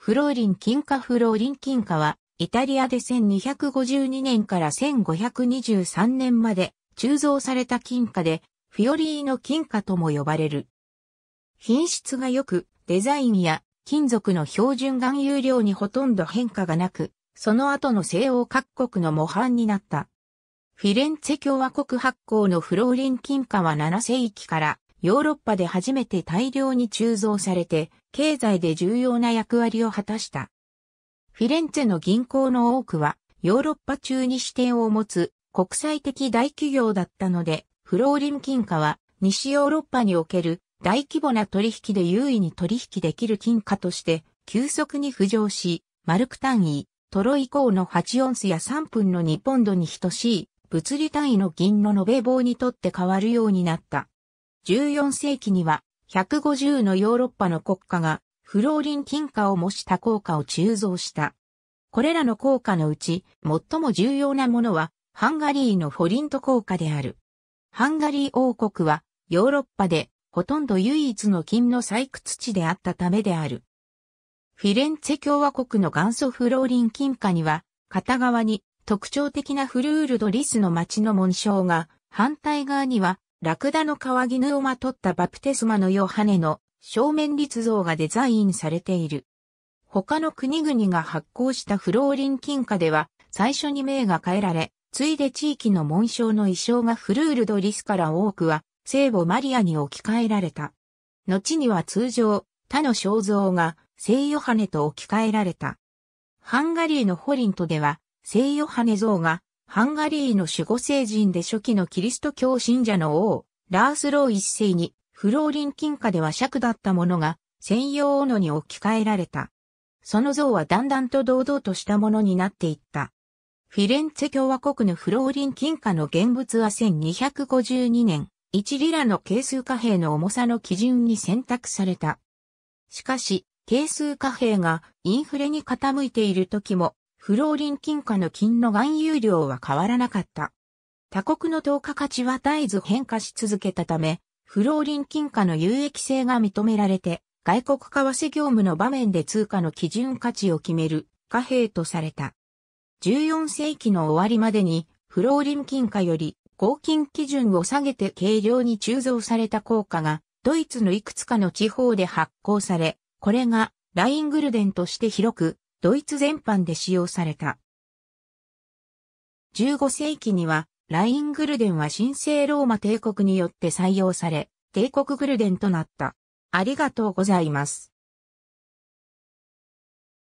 フローリン金貨フローリン金貨は、イタリアで1252年から1523年まで鋳造された金貨で、フィオリーノ金貨とも呼ばれる。品質が良く、デザインや金属の標準含有量にほとんど変化がなく、その後の西欧各国の模範になった。フィレンツェ共和国発行のフローリン金貨は7世紀からヨーロッパで初めて大量に鋳造されて、経済で重要な役割を果たした。フィレンツェの銀行の多くは、ヨーロッパ中に支店を持つ国際的大企業だったので、フローリン金貨は西ヨーロッパにおける大規模な取引で優位に取引できる金貨として急速に浮上し、マルク単位、トロ以降の8オンスや3分の2ポンドに等しい物理単位の銀の延べ棒にとって変わるようになった。14世紀には150のヨーロッパの国家がフローリン金貨を模した硬貨を鋳造した。これらの硬貨のうち最も重要なものはハンガリーのフォリント硬貨である。ハンガリー王国はヨーロッパでほとんど唯一の金の採掘地であったためである。フィレンツェ共和国の元祖フローリン金貨には片側に特徴的なフルールドリスの町の紋章が反対側にはラクダの皮絹をまとったバプテスマのヨハネの正面立像がデザインされている。他の国々が発行したフローリン金貨では最初に名が変えられ、ついで地域の紋章の衣装がフルールドリスから多くは聖母マリアに置き換えられた。後には通常、他の肖像が聖ヨハネと置き換えられた。ハンガリーのホリントでは聖ヨハネ像がハンガリーの守護聖人で初期のキリスト教信者の王、ラースロー一世に、フローリン金貨では尺だったものが、専用斧に置き換えられた。その像はだんだんと堂々としたものになっていった。フィレンツェ共和国のフローリン金貨の現物は1252年、1リラの係数貨幣の重さの基準に選択された。しかし、係数貨幣がインフレに傾いている時も、フローリン金貨の金の含有量は変わらなかった。他国の投下価値は絶えず変化し続けたため、フローリン金貨の有益性が認められて、外国為替業務の場面で通貨の基準価値を決める貨幣とされた。14世紀の終わりまでに、フローリン金貨より合金基準を下げて軽量に鋳造された硬貨が、ドイツのいくつかの地方で発行され、これがライングルデンとして広くドイツ全般で使用された。15世紀には、ライングルデンは神聖ローマ帝国によって採用され、帝国グルデンとなった。ありがとうございます。